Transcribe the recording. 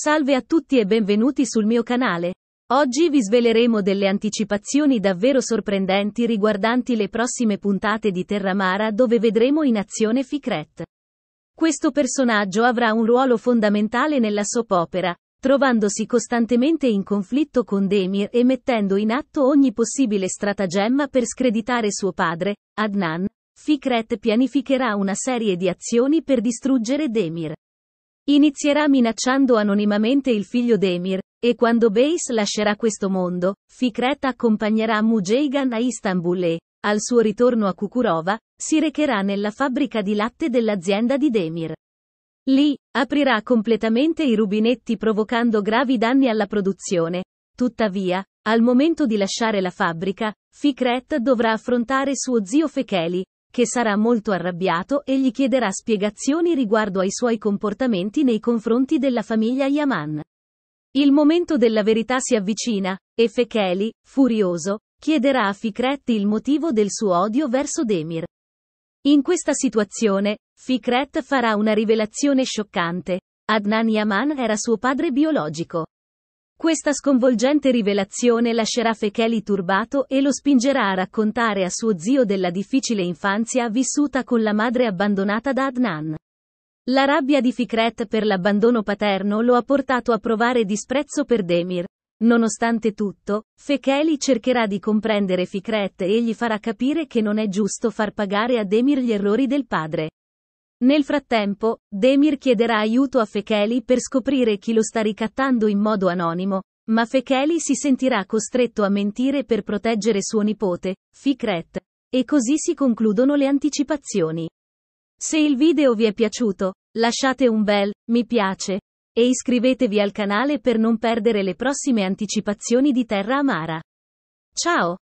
Salve a tutti e benvenuti sul mio canale. Oggi vi sveleremo delle anticipazioni davvero sorprendenti riguardanti le prossime puntate di Terramara dove vedremo in azione Ficret. Questo personaggio avrà un ruolo fondamentale nella soap opera, trovandosi costantemente in conflitto con Demir e mettendo in atto ogni possibile stratagemma per screditare suo padre, Adnan. Ficret pianificherà una serie di azioni per distruggere Demir. Inizierà minacciando anonimamente il figlio d'Emir, e quando Base lascerà questo mondo, Fikret accompagnerà Mujeigan a Istanbul e, al suo ritorno a Kukurova, si recherà nella fabbrica di latte dell'azienda di Demir. Lì, aprirà completamente i rubinetti provocando gravi danni alla produzione. Tuttavia, al momento di lasciare la fabbrica, Fikret dovrà affrontare suo zio Fekeli, che sarà molto arrabbiato e gli chiederà spiegazioni riguardo ai suoi comportamenti nei confronti della famiglia Yaman. Il momento della verità si avvicina, e Fekeli, furioso, chiederà a Fikret il motivo del suo odio verso Demir. In questa situazione, Fikret farà una rivelazione scioccante. Adnan Yaman era suo padre biologico. Questa sconvolgente rivelazione lascerà Fekeli turbato e lo spingerà a raccontare a suo zio della difficile infanzia vissuta con la madre abbandonata da Adnan. La rabbia di Fikret per l'abbandono paterno lo ha portato a provare disprezzo per Demir. Nonostante tutto, Fekeli cercherà di comprendere Fikret e gli farà capire che non è giusto far pagare a Demir gli errori del padre. Nel frattempo, Demir chiederà aiuto a Fekeli per scoprire chi lo sta ricattando in modo anonimo, ma Fekeli si sentirà costretto a mentire per proteggere suo nipote, Fikret. E così si concludono le anticipazioni. Se il video vi è piaciuto, lasciate un bel mi piace e iscrivetevi al canale per non perdere le prossime anticipazioni di Terra Amara. Ciao!